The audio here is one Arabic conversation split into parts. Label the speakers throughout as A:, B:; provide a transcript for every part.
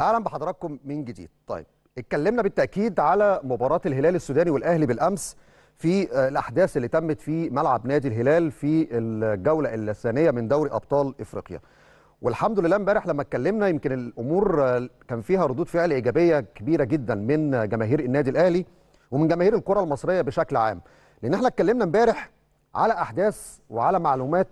A: اهلا بحضراتكم من جديد طيب اتكلمنا بالتاكيد على مباراه الهلال السوداني والاهلي بالامس في آه، الاحداث اللي تمت في ملعب نادي الهلال في الجوله الثانيه من دوري ابطال افريقيا والحمد لله امبارح لما اتكلمنا يمكن الامور آه، كان فيها ردود فعل ايجابيه كبيره جدا من آه، جماهير النادي الاهلي ومن جماهير الكره المصريه بشكل عام لان احنا اتكلمنا امبارح على احداث وعلى معلومات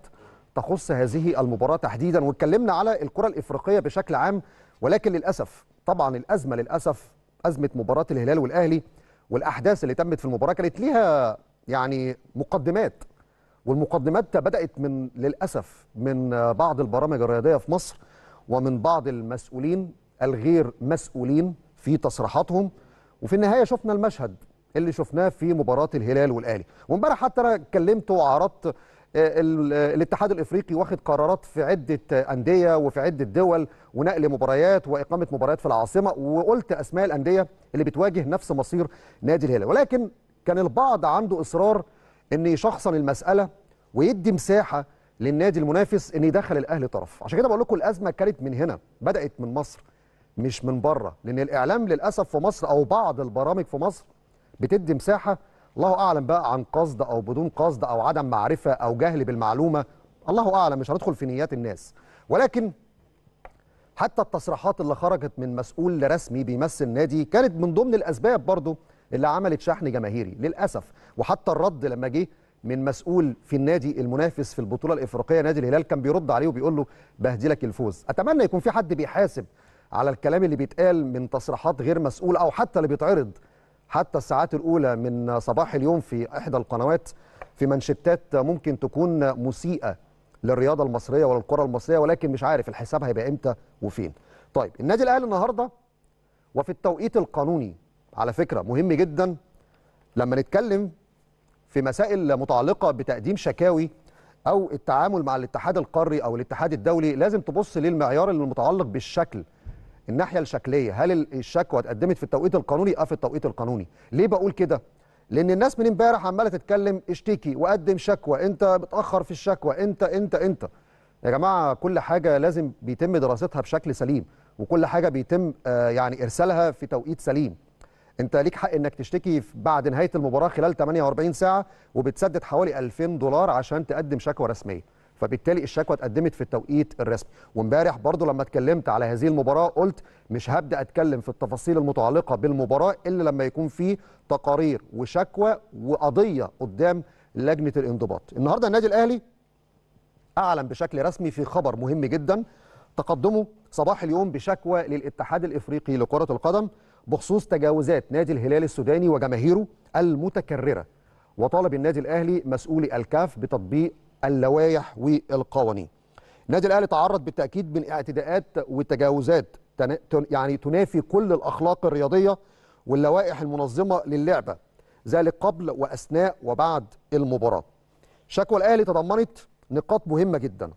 A: تخص هذه المباراه تحديدا واتكلمنا على الكره الافريقيه بشكل عام ولكن للاسف طبعا الازمه للاسف ازمه مباراه الهلال والاهلي والاحداث اللي تمت في المباراه كانت ليها يعني مقدمات والمقدمات بدات من للاسف من بعض البرامج الرياضيه في مصر ومن بعض المسؤولين الغير مسؤولين في تصريحاتهم وفي النهايه شفنا المشهد اللي شفناه في مباراه الهلال والاهلي وامبارح حتى انا اتكلمت وعرضت آه، آه، الاتحاد الافريقي واخد قرارات في عده انديه وفي عده دول ونقل مباريات واقامه مباريات في العاصمه وقلت اسماء الانديه اللي بتواجه نفس مصير نادي الهلال ولكن كان البعض عنده اصرار ان يشخصن المساله ويدي مساحه للنادي المنافس ان يدخل الاهلي طرف عشان كده بقول لكم الازمه كانت من هنا بدات من مصر مش من بره لان الاعلام للاسف في مصر او بعض البرامج في مصر بتدي مساحه الله اعلم بقى عن قصد او بدون قصد او عدم معرفه او جهل بالمعلومه الله اعلم مش هندخل في نيات الناس ولكن حتى التصريحات اللي خرجت من مسؤول رسمي بيمثل نادي كانت من ضمن الاسباب برضه اللي عملت شحن جماهيري للاسف وحتى الرد لما جه من مسؤول في النادي المنافس في البطوله الافريقيه نادي الهلال كان بيرد عليه وبيقول له بهدلك الفوز اتمنى يكون في حد بيحاسب على الكلام اللي بيتقال من تصريحات غير مسؤول او حتى اللي بيتعرض حتى الساعات الأولى من صباح اليوم في إحدى القنوات في منشتات ممكن تكون مسيئة للرياضة المصرية وللكرة المصرية ولكن مش عارف الحساب هيبقى إمتى وفين طيب النادي الأهلي النهاردة وفي التوقيت القانوني على فكرة مهم جدا لما نتكلم في مسائل متعلقة بتقديم شكاوي أو التعامل مع الاتحاد القاري أو الاتحاد الدولي لازم تبص للمعيار المتعلق بالشكل الناحيه الشكليه هل الشكوى اتقدمت في التوقيت القانوني اه في التوقيت القانوني ليه بقول كده لان الناس من امبارح عماله تتكلم اشتكي وقدم شكوى انت متاخر في الشكوى انت انت انت يا جماعه كل حاجه لازم بيتم دراستها بشكل سليم وكل حاجه بيتم آه، يعني ارسالها في توقيت سليم انت ليك حق انك تشتكي بعد نهايه المباراه خلال 48 ساعه وبتسدد حوالي 2000 دولار عشان تقدم شكوى رسميه فبالتالي الشكوى اتقدمت في التوقيت الرسمي وامبارح برضو لما اتكلمت على هذه المباراه قلت مش هبدا اتكلم في التفاصيل المتعلقه بالمباراه الا لما يكون في تقارير وشكوى وقضيه قدام لجنه الانضباط النهارده النادي الاهلي اعلن بشكل رسمي في خبر مهم جدا تقدمه صباح اليوم بشكوى للاتحاد الافريقي لكره القدم بخصوص تجاوزات نادي الهلال السوداني وجماهيره المتكرره وطالب النادي الاهلي مسؤولي الكاف بتطبيق اللوائح والقوانين النادي الاهلي تعرض بالتاكيد من اعتداءات وتجاوزات يعني تنافي كل الاخلاق الرياضيه واللوائح المنظمه للعبه ذلك قبل واثناء وبعد المباراه شكوى الاهلي تضمنت نقاط مهمه جدا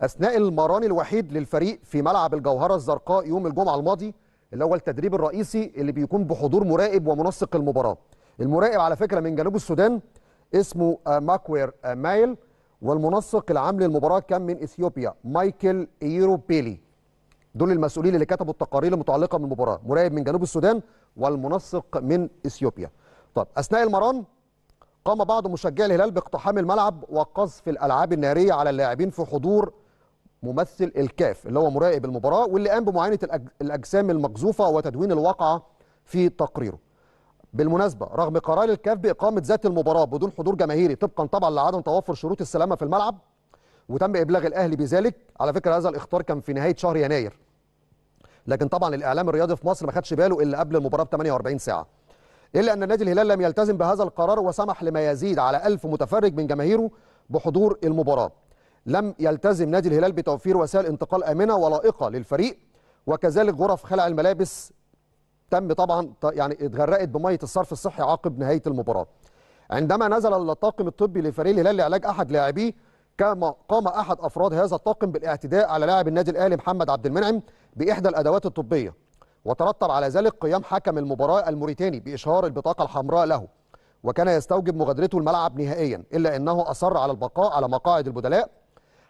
A: اثناء المران الوحيد للفريق في ملعب الجوهره الزرقاء يوم الجمعه الماضي اللي هو التدريب الرئيسي اللي بيكون بحضور مراقب ومنسق المباراه المراقب على فكره من جنوب السودان اسمه آه، ماكوير آه، مايل والمنسق العام للمباراه كان من اثيوبيا مايكل ايرو بيلي دول المسؤولين اللي كتبوا التقارير المتعلقه بالمباراه مراقب من جنوب السودان والمنسق من اثيوبيا طب اثناء المران قام بعض مشجعي الهلال باقتحام الملعب وقذف الالعاب الناريه على اللاعبين في حضور ممثل الكاف اللي هو مراقب المباراه واللي قام بمعاينه الاجسام المقذوفه وتدوين الواقعه في تقريره بالمناسبة رغم قرار الكاف بإقامة ذات المباراة بدون حضور جماهيري طبقا طبعا لعدم توفر شروط السلامة في الملعب وتم إبلاغ الأهلي بذلك على فكرة هذا الإخطار كان في نهاية شهر يناير لكن طبعا الإعلام الرياضي في مصر ما خدش باله إلا قبل المباراة ب 48 ساعة إلا أن نادي الهلال لم يلتزم بهذا القرار وسمح لما يزيد على 1000 متفرج من جماهيره بحضور المباراة لم يلتزم نادي الهلال بتوفير وسائل انتقال آمنة ولائقة للفريق وكذلك غرف خلع الملابس تم طبعا يعني اتغرقت بميه الصرف الصحي عقب نهايه المباراه. عندما نزل الطاقم الطبي لفريق الهلال لعلاج احد لاعبيه كما قام احد افراد هذا الطاقم بالاعتداء على لاعب النادي الاهلي محمد عبد المنعم باحدى الادوات الطبيه وترتب على ذلك قيام حكم المباراه الموريتاني باشهار البطاقه الحمراء له وكان يستوجب مغادرته الملعب نهائيا الا انه اصر على البقاء على مقاعد البدلاء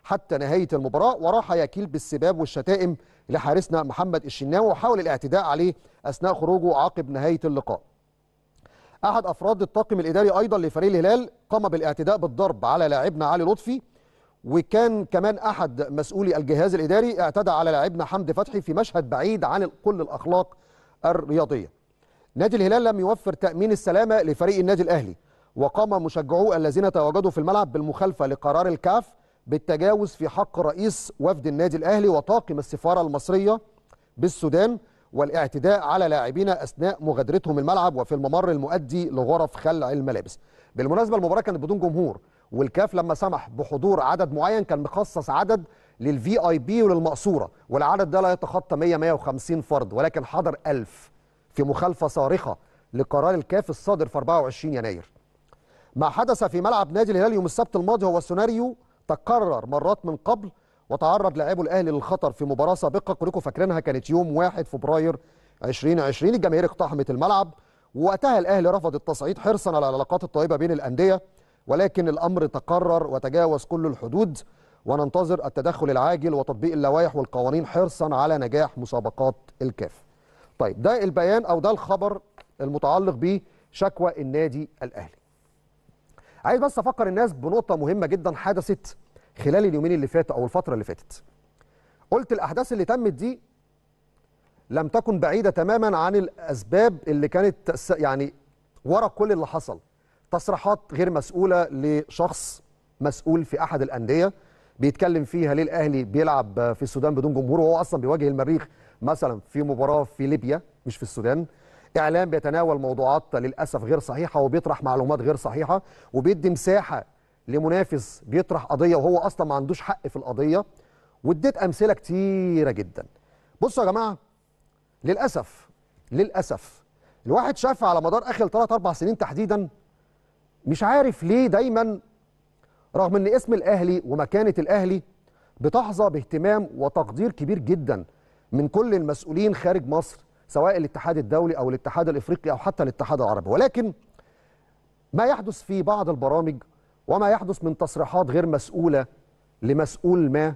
A: حتى نهايه المباراه وراح يكيل بالسباب والشتائم لحارسنا محمد الشناوي وحاول الاعتداء عليه اثناء خروجه عقب نهايه اللقاء. احد افراد الطاقم الاداري ايضا لفريق الهلال قام بالاعتداء بالضرب على لاعبنا علي لطفي وكان كمان احد مسؤولي الجهاز الاداري اعتدى على لاعبنا حمدي فتحي في مشهد بعيد عن كل الاخلاق الرياضيه. نادي الهلال لم يوفر تامين السلامه لفريق النادي الاهلي وقام مشجعوه الذين تواجدوا في الملعب بالمخالفه لقرار الكاف بالتجاوز في حق رئيس وفد النادي الأهلي وطاقم السفارة المصرية بالسودان والاعتداء على لاعبين أثناء مغادرتهم الملعب وفي الممر المؤدي لغرف خلع الملابس بالمناسبة المباراة كانت بدون جمهور والكاف لما سمح بحضور عدد معين كان مخصص عدد للفي اي بي وللمقصوره والعدد ده لا يتخطى 100 150 فرد ولكن حضر 1000 في مخالفه صارخه لقرار الكاف الصادر في 24 يناير ما حدث في ملعب نادي الهلال يوم السبت الماضي هو سيناريو تكرر مرات من قبل وتعرض لاعبو الاهلي للخطر في مباراه سابقه كلكم فاكرينها كانت يوم 1 فبراير 2020 الجماهير اقتحمت الملعب ووقتها الاهلي رفض التصعيد حرصا على العلاقات الطيبه بين الانديه ولكن الامر تكرر وتجاوز كل الحدود وننتظر التدخل العاجل وتطبيق اللوائح والقوانين حرصا على نجاح مسابقات الكاف. طيب ده البيان او ده الخبر المتعلق بشكوى النادي الاهلي. عايز بس افكر الناس بنقطه مهمه جدا حدثت خلال اليومين اللي فاتوا او الفتره اللي فاتت قلت الاحداث اللي تمت دي لم تكن بعيده تماما عن الاسباب اللي كانت يعني ورا كل اللي حصل تصريحات غير مسؤوله لشخص مسؤول في احد الانديه بيتكلم فيها ليه الاهلي بيلعب في السودان بدون جمهور وهو اصلا بيواجه المريخ مثلا في مباراه في ليبيا مش في السودان اعلام بيتناول موضوعات للاسف غير صحيحه وبيطرح معلومات غير صحيحه وبيدي مساحه لمنافس بيطرح قضيه وهو اصلا ما عندوش حق في القضيه واديت امثله كتيره جدا بصوا يا جماعه للاسف للاسف الواحد شاف على مدار اخر 3 4 سنين تحديدا مش عارف ليه دايما رغم ان اسم الاهلي ومكانه الاهلي بتحظى باهتمام وتقدير كبير جدا من كل المسؤولين خارج مصر سواء الاتحاد الدولي أو الاتحاد الإفريقي أو حتى الاتحاد العربي ولكن ما يحدث في بعض البرامج وما يحدث من تصريحات غير مسؤولة لمسؤول ما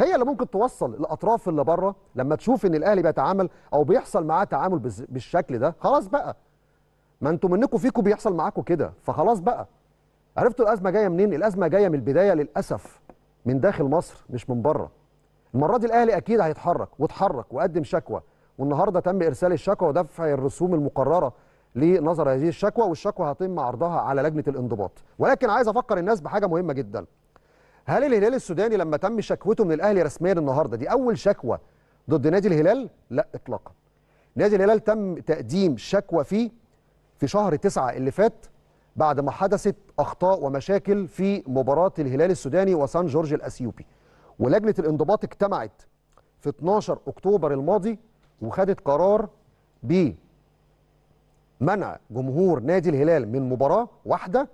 A: هي اللي ممكن توصل الأطراف اللي بره لما تشوف إن الأهلي بيتعامل أو بيحصل معاه تعامل بالشكل ده خلاص بقى ما انتوا منكم فيكم بيحصل معاكم كده فخلاص بقى عرفتوا الأزمة جاية منين؟ الأزمة جاية من البداية للأسف من داخل مصر مش من بره المرة دي الأهلي أكيد هيتحرك واتحرك وقدم شكوى والنهارده تم ارسال الشكوى ودفع الرسوم المقرره لنظر هذه الشكوى والشكوى هيتم عرضها على لجنه الانضباط ولكن عايز افكر الناس بحاجه مهمه جدا هل الهلال السوداني لما تم شكوته من الاهلي رسميا النهارده دي اول شكوى ضد نادي الهلال لا اطلاقا نادي الهلال تم تقديم شكوى فيه في شهر تسعة اللي فات بعد ما حدثت اخطاء ومشاكل في مباراه الهلال السوداني وسان جورج الاثيوبي ولجنه الانضباط اجتمعت في 12 اكتوبر الماضي وخدت قرار بمنع جمهور نادي الهلال من مباراه واحده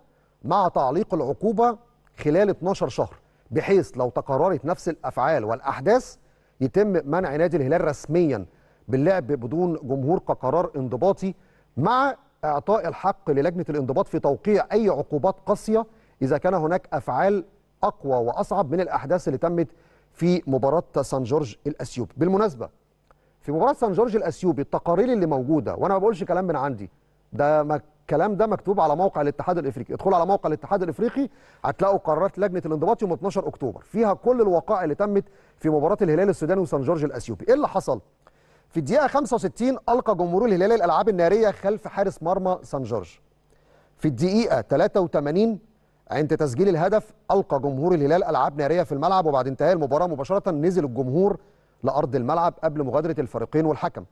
A: مع تعليق العقوبه خلال 12 شهر بحيث لو تكررت نفس الافعال والاحداث يتم منع نادي الهلال رسميا باللعب بدون جمهور كقرار انضباطي مع اعطاء الحق للجنه الانضباط في توقيع اي عقوبات قاسيه اذا كان هناك افعال اقوى واصعب من الاحداث اللي تمت في مباراه سان جورج الاثيوبي بالمناسبه في مباراه سان جورج الاثيوبي التقارير اللي موجوده وانا ما بقولش كلام من عندي ده ما الكلام ده مكتوب على موقع الاتحاد الافريقي ادخلوا على موقع الاتحاد الافريقي هتلاقوا قرارات لجنه الانضباط يوم 12 اكتوبر فيها كل الوقائع اللي تمت في مباراه الهلال السوداني وسان جورج الاثيوبي ايه اللي حصل في الدقيقه 65 القى جمهور الهلال الالعاب الناريه خلف حارس مرمى سان جورج في الدقيقه 83 عند تسجيل الهدف القى جمهور الهلال العاب ناريه في الملعب وبعد انتهاء المباراه مباشره نزل الجمهور لأرض الملعب قبل مغادرة الفريقين والحكم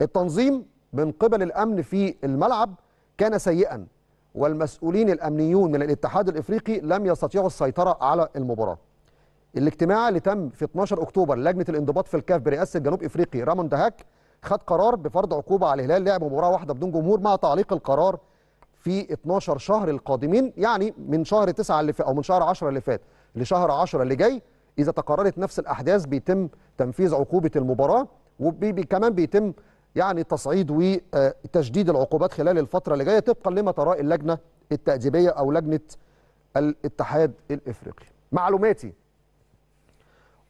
A: التنظيم من قبل الأمن في الملعب كان سيئا والمسؤولين الأمنيون من الاتحاد الإفريقي لم يستطيعوا السيطرة على المباراة الاجتماع اللي تم في 12 أكتوبر لجنة الانضباط في الكاف برئاسة جنوب إفريقي رامون دهاك خد قرار بفرض عقوبة على الهلال لعب مباراة واحدة بدون جمهور مع تعليق القرار في 12 شهر القادمين يعني من شهر 9 اللي فات أو من شهر 10 اللي فات لشهر 10 اللي جاي اذا تكررت نفس الاحداث بيتم تنفيذ عقوبه المباراه وكمان بيتم يعني تصعيد وتشديد العقوبات خلال الفتره اللي جايه طبقا لما تراه اللجنه التاديبيه او لجنه الاتحاد الافريقي معلوماتي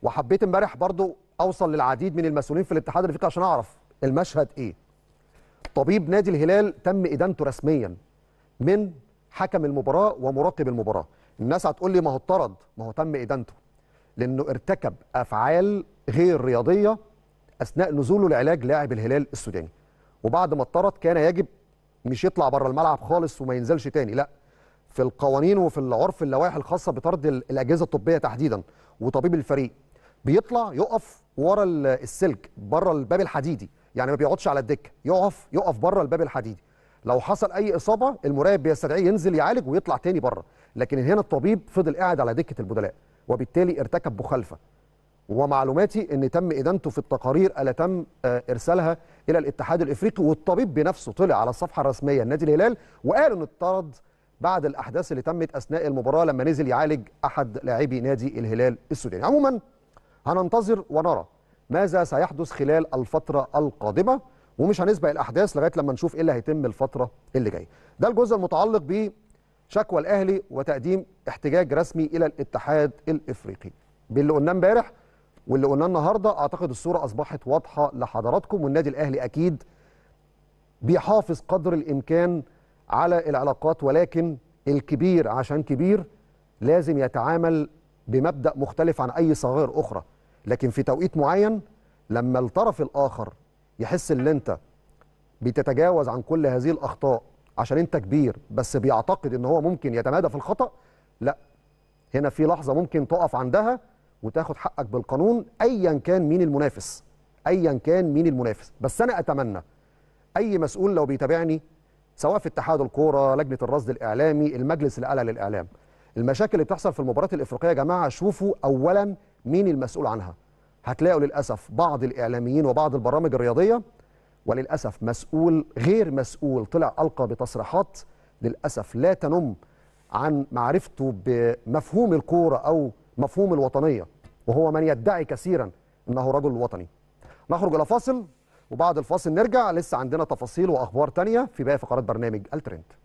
A: وحبيت امبارح برضو اوصل للعديد من المسؤولين في الاتحاد الافريقي عشان اعرف المشهد ايه طبيب نادي الهلال تم ادانته رسميا من حكم المباراه ومراقب المباراه الناس هتقول لي ما هو اتطرد ما هو تم ادانته لأنه ارتكب أفعال غير رياضية أثناء نزوله لعلاج لاعب الهلال السوداني وبعد ما اطرد كان يجب مش يطلع بره الملعب خالص وما ينزلش تاني لا في القوانين وفي العرف اللوائح الخاصة بطرد الأجهزة الطبية تحديدا وطبيب الفريق بيطلع يقف ورا السلك بره الباب الحديدي يعني ما بيقعدش على الدكه يقف يقف بره الباب الحديدي لو حصل اي اصابه المراقب بيستدعيه ينزل يعالج ويطلع تاني بره لكن هنا الطبيب فضل قاعد على دكه البدلاء وبالتالي ارتكب مخالفه ومعلوماتي ان تم ادانته في التقارير الا تم آه، ارسالها الى الاتحاد الافريقي والطبيب بنفسه طلع على الصفحه الرسميه النادي الهلال وقال انه اطرد بعد الاحداث اللي تمت اثناء المباراه لما نزل يعالج احد لاعبي نادي الهلال السوداني عموما هننتظر ونرى ماذا سيحدث خلال الفتره القادمه ومش هنسبق الاحداث لغايه لما نشوف ايه اللي هيتم الفتره اللي جايه ده الجزء المتعلق ب شكوى الاهلي وتقديم احتجاج رسمي الى الاتحاد الافريقي باللي قلناه امبارح واللي قلناه النهارده اعتقد الصوره اصبحت واضحه لحضراتكم والنادي الاهلي اكيد بيحافظ قدر الامكان على العلاقات ولكن الكبير عشان كبير لازم يتعامل بمبدا مختلف عن اي صغير اخرى لكن في توقيت معين لما الطرف الاخر يحس ان انت بتتجاوز عن كل هذه الاخطاء عشان انت كبير بس بيعتقد ان هو ممكن يتمادى في الخطا لا هنا في لحظه ممكن تقف عندها وتاخد حقك بالقانون ايا كان مين المنافس ايا كان مين المنافس بس انا اتمنى اي مسؤول لو بيتابعني سواء في اتحاد الكوره لجنه الرصد الاعلامي المجلس الاعلى للاعلام المشاكل اللي بتحصل في المباريات الافريقيه يا جماعه شوفوا اولا مين المسؤول عنها هتلاقوا للاسف بعض الاعلاميين وبعض البرامج الرياضيه وللأسف مسؤول غير مسؤول طلع ألقى بتصريحات للأسف لا تنم عن معرفته بمفهوم الكورة أو مفهوم الوطنية وهو من يدعي كثيرا أنه رجل وطني نخرج إلى فاصل وبعد الفاصل نرجع لسه عندنا تفاصيل وأخبار تانية في باقي فقرات برنامج الترند